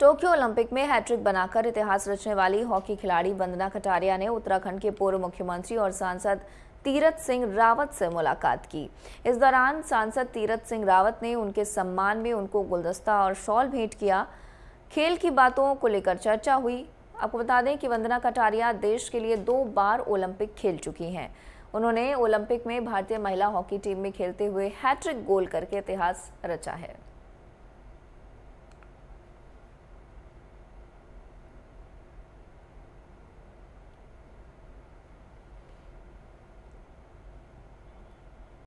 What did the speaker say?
Tokyo Olympic में hat trick बनाकर इतिहास रचने वाली हॉकी खिलाड़ी वंदना कटारिया ने उत्तराखंड के पूर्व मुख्यमंत्री और सांसद तीरथ सिंह रावत से मुलाकात की इस दौरान सांसद तीरथ सिंह रावत ने उनके सम्मान में उनको गुलदस्ता और शॉल भेंट किया खेल की बातों को लेकर चर्चा हुई आपको बता दें कि वंदना कटारिया देश के लिए दो बार ओलंपिक खेल चुकी हैं उन्होंने ओलंपिक में भारतीय महिला हॉकी टीम में खेलते हुए हैट्रिक गोल करके इतिहास रचा है